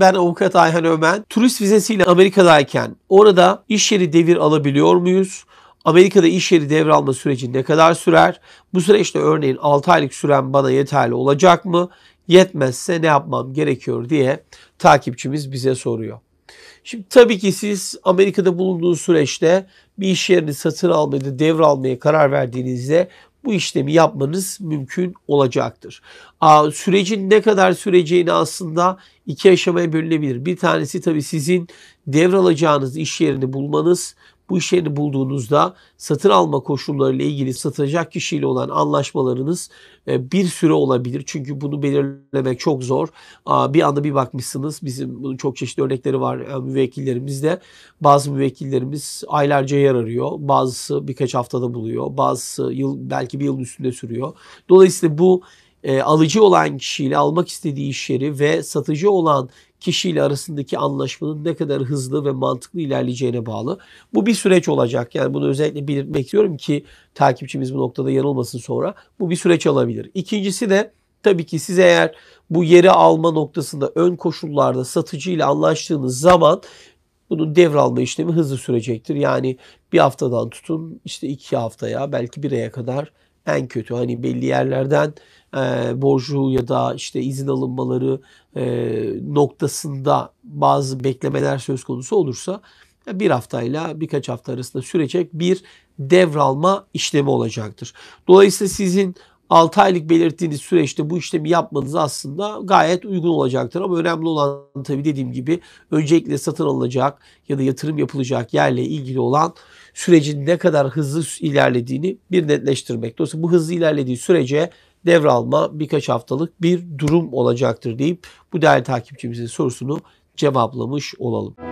Ben avukat Ayhan Ömen. Turist vizesiyle Amerika'dayken orada iş yeri devir alabiliyor muyuz? Amerika'da iş yeri devralma süreci ne kadar sürer? Bu süreçte örneğin 6 aylık süren bana yeterli olacak mı? Yetmezse ne yapmam gerekiyor diye takipçimiz bize soruyor. Şimdi tabii ki siz Amerika'da bulunduğunuz süreçte bir iş yerini satın almaya da devralmaya karar verdiğinizde bu işlemi yapmanız mümkün olacaktır. sürecin ne kadar süreceğini aslında iki aşamaya bölünebilir. Bir tanesi tabii sizin devralacağınız iş yerini bulmanız, bu iş yerini bulduğunuzda satın alma koşulları ile ilgili satacak kişiyle olan anlaşmalarınız e, bir süre olabilir. Çünkü bunu belirlemek çok zor. Bir anda bir bakmışsınız bizim bunun çok çeşitli örnekleri var e, müvekkillerimizde. Bazı müvekkillerimiz aylarca yer arıyor. Bazısı birkaç haftada buluyor. Bazısı yıl belki bir yılın üstünde sürüyor. Dolayısıyla bu e, alıcı olan kişiyle almak istediği iş yeri ve satıcı olan kişiyle arasındaki anlaşmanın ne kadar hızlı ve mantıklı ilerleyeceğine bağlı. Bu bir süreç olacak. Yani bunu özellikle belirtmek istiyorum ki takipçimiz bu noktada yanılmasın sonra. Bu bir süreç alabilir. İkincisi de tabii ki siz eğer bu yeri alma noktasında ön koşullarda satıcı ile anlaştığınız zaman bunun devralma işlemi hızlı sürecektir. Yani bir haftadan tutun işte iki haftaya belki bir aya kadar en kötü hani belli yerlerden e, borcu ya da işte izin alınmaları e, noktasında bazı beklemeler söz konusu olursa e, bir haftayla birkaç hafta arasında sürecek bir devralma işlemi olacaktır. Dolayısıyla sizin 6 aylık belirttiğiniz süreçte bu işlemi yapmanız aslında gayet uygun olacaktır. Ama önemli olan tabii dediğim gibi öncelikle satın alınacak ya da yatırım yapılacak yerle ilgili olan sürecin ne kadar hızlı ilerlediğini bir netleştirmek. Dolayısıyla bu hızlı ilerlediği sürece devralma birkaç haftalık bir durum olacaktır deyip bu değerli takipçimizin sorusunu cevaplamış olalım.